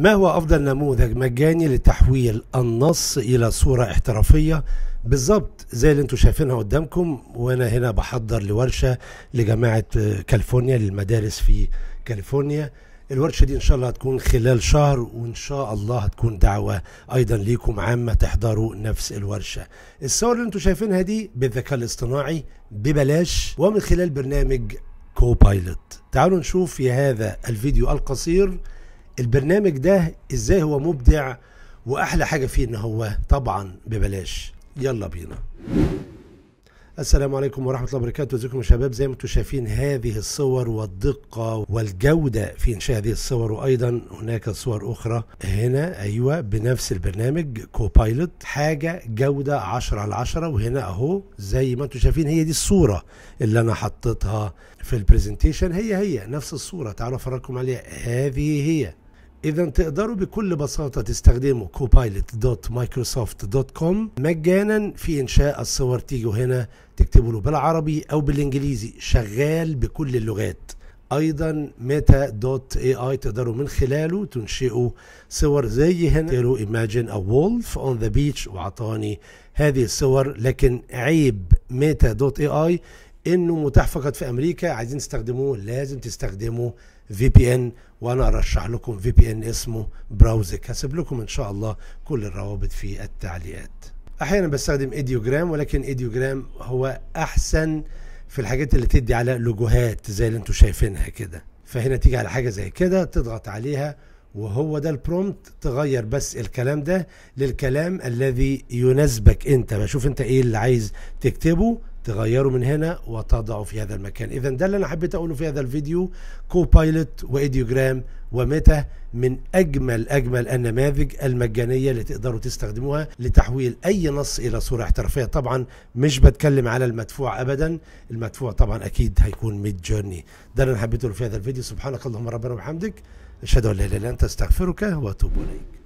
ما هو أفضل نموذج مجاني لتحويل النص إلى صورة احترافية بالظبط زي اللي انتم شايفينها قدامكم وانا هنا بحضر لورشه لجامعه كاليفورنيا للمدارس في كاليفورنيا الورشه دي ان شاء الله هتكون خلال شهر وان شاء الله هتكون دعوه ايضا ليكم عامه تحضروا نفس الورشه الصور اللي انتم شايفينها دي بالذكاء الاصطناعي ببلاش ومن خلال برنامج كوبايلوت تعالوا نشوف في هذا الفيديو القصير البرنامج ده ازاي هو مبدع واحلى حاجه فيه ان هو طبعا ببلاش يلا بينا السلام عليكم ورحمة الله وبركاته ازيكم يا شباب زي ما انتم شايفين هذه الصور والدقة والجودة في انشاء هذه الصور وايضا هناك صور اخرى هنا ايوه بنفس البرنامج كوبايلوت حاجة جودة 10 على 10 وهنا اهو زي ما انتم شايفين هي دي الصورة اللي انا حطيتها في البرزنتيشن هي هي نفس الصورة تعالوا افرجكم عليها هذه هي اذا تقدروا بكل بساطة تستخدموا copilot.microsoft.com مجانا في انشاء الصور تيجوا هنا تكتبوا له بالعربي او بالانجليزي شغال بكل اللغات ايضا ميتا دوت اي اي تقدروا من خلاله تنشئوا صور زي هنا تقدروا imagine ا وولف اون ذا beach وعطاني هذه الصور لكن عيب ميتا دوت اي اي انه متاح فقط في امريكا عايزين تستخدموه لازم تستخدموا في بي ان وانا ارشح لكم في بي ان اسمه براوزك هسيب لكم ان شاء الله كل الروابط في التعليقات احيانا بستخدم ايديوجرام ولكن ايديوجرام هو احسن في الحاجات اللي تدي على لوجوهات زي اللي انتم شايفينها كده فهنا تيجي على حاجه زي كده تضغط عليها وهو ده البرومت تغير بس الكلام ده للكلام الذي يناسبك انت بشوف انت ايه اللي عايز تكتبه تغيره من هنا وتضعه في هذا المكان اذا ده اللي انا حبيت اقوله في هذا الفيديو كوبايلوت وايديوجرام وميتا من اجمل اجمل النماذج المجانيه اللي تقدروا تستخدموها لتحويل اي نص الى صوره احترافيه طبعا مش بتكلم على المدفوع ابدا المدفوع طبعا اكيد هيكون ميد جورني ده اللي انا حبيته في هذا الفيديو سبحانك اللهم ربنا وبحمدك اشهد ان لا اله الا انت استغفرك واتوب اليك